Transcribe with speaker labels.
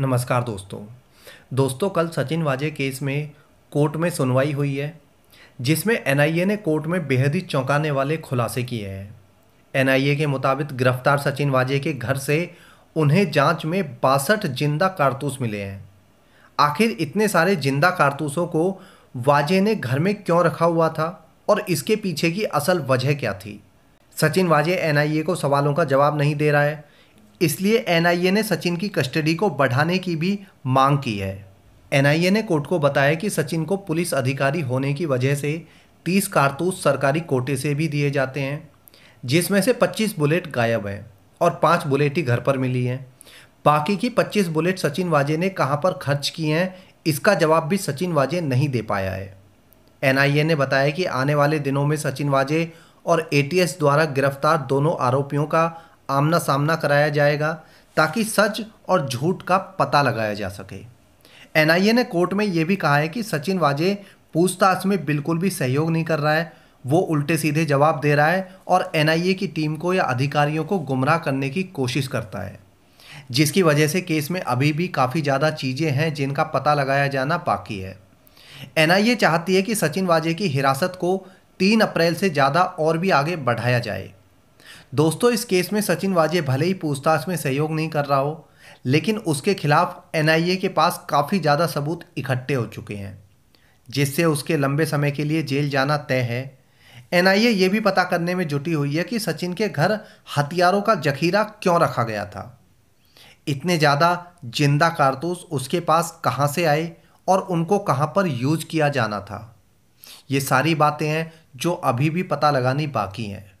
Speaker 1: नमस्कार दोस्तों दोस्तों कल सचिन वाजे केस में कोर्ट में सुनवाई हुई है जिसमें एनआईए ने कोर्ट में बेहद ही चौंकाने वाले खुलासे किए हैं एनआईए के मुताबिक गिरफ्तार सचिन वाजे के घर से उन्हें जांच में बासठ जिंदा कारतूस मिले हैं आखिर इतने सारे जिंदा कारतूसों को वाजे ने घर में क्यों रखा हुआ था और इसके पीछे की असल वजह क्या थी सचिन वाजे एनआईए को सवालों का जवाब नहीं दे रहा है इसलिए एनआईए ने सचिन की कस्टडी को बढ़ाने की भी मांग की है एनआईए ने कोर्ट को बताया कि सचिन को पुलिस अधिकारी होने की वजह से 30 कारतूस सरकारी कोटे से भी दिए जाते हैं जिसमें से 25 बुलेट गायब हैं और पाँच बुलेट ही घर पर मिली हैं बाकी की 25 बुलेट सचिन वाजे ने कहां पर खर्च किए हैं इसका जवाब भी सचिन वाजे नहीं दे पाया है एनआईए ने बताया कि आने वाले दिनों में सचिन वाजे और एटीएस द्वारा गिरफ्तार दोनों आरोपियों का आमना सामना कराया जाएगा ताकि सच और झूठ का पता लगाया जा सके एनआईए ने कोर्ट में यह भी कहा है कि सचिन वाजे पूछताछ में बिल्कुल भी सहयोग नहीं कर रहा है वो उल्टे सीधे जवाब दे रहा है और एनआईए की टीम को या अधिकारियों को गुमराह करने की कोशिश करता है जिसकी वजह से केस में अभी भी काफ़ी ज़्यादा चीज़ें हैं जिनका पता लगाया जाना बाकी है एनआईए चाहती है कि सचिन वाजे की हिरासत को तीन अप्रैल से ज़्यादा और भी आगे बढ़ाया जाए दोस्तों इस केस में सचिन वाजे भले ही पूछताछ में सहयोग नहीं कर रहा हो लेकिन उसके खिलाफ एनआईए के पास काफ़ी ज़्यादा सबूत इकट्ठे हो चुके हैं जिससे उसके लंबे समय के लिए जेल जाना तय है एनआईए ये भी पता करने में जुटी हुई है कि सचिन के घर हथियारों का जखीरा क्यों रखा गया था इतने ज़्यादा जिंदा कारतूस उसके पास कहाँ से आए और उनको कहाँ पर यूज किया जाना था ये सारी बातें हैं जो अभी भी पता लगानी बाकी हैं